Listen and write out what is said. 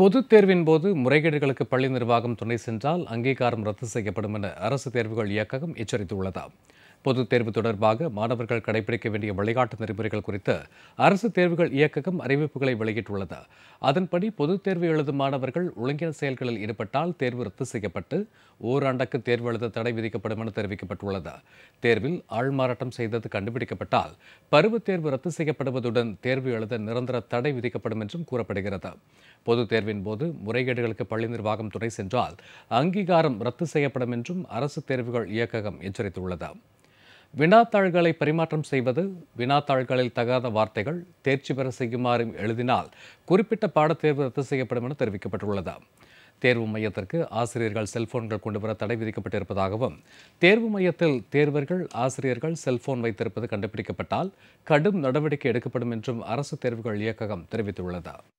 பொதுத் தேர்வின் போது முறைகேடுகளுக்கு பள்ளி நிர்வாகம் துணை சென்றால் அங்கீகாரம் ரத்து செய்யப்படும் என அரசு தேர்வுகள் இயக்ககம் எச்சரித்துள்ளதாம் பொது தேர்வு தொடர்பாக மாணவர்கள் கடைபிடிக்க வேண்டிய விளையாட்டு நெறிமுறைகள் குறித்து அரசு தேர்வுகள் இயக்ககம் அறிவிப்புகளை வெளியிட்டுள்ளது அதன்படி பொது தேர்வு எழுதும் மாணவர்கள் ஒழுங்கியல் செயல்களில் ஈடுபட்டால் தேர்வு ரத்து செய்யப்பட்டு ஓராண்டுக்கு தேர்வு எழுத தடை விதிக்கப்படும் என தெரிவிக்கப்பட்டுள்ளது தேர்வில் ஆள்மாறாட்டம் செய்தது கண்டுபிடிக்கப்பட்டால் பருவ தேர்வு ரத்து செய்யப்படுவதுடன் தேர்வு எழுத நிரந்தர தடை விதிக்கப்படும் என்றும் கூறப்படுகிறது பொது தேர்வின் போது முறைகேடுகளுக்கு பள்ளி நிர்வாகம் துணை சென்றால் அங்கீகாரம் ரத்து செய்யப்படும் என்றும் அரசு தேர்வுகள் இயக்ககம் எச்சரித்துள்ளது வினாத்தாள்களை பரிமாற்றம் செய்வது வினாத்தாள்களில் தகாத வார்த்தைகள் தேர்ச்சி பெற செய்யுமாறு எழுதினால் குறிப்பிட்ட பாடத்தேர்வு ரத்து செய்யப்படும் என தெரிவிக்கப்பட்டுள்ளது தேர்வு மையத்திற்கு ஆசிரியர்கள் செல்போன்கள் கொண்டு வர தடை விதிக்கப்பட்டிருப்பதாகவும் தேர்வு மையத்தில் தேர்வர்கள் ஆசிரியர்கள் செல்போன் வைத்திருப்பது கண்டுபிடிக்கப்பட்டால் கடும் நடவடிக்கை எடுக்கப்படும் என்றும் அரசு தேர்வுகள் இயக்ககம் தெரிவித்துள்ளது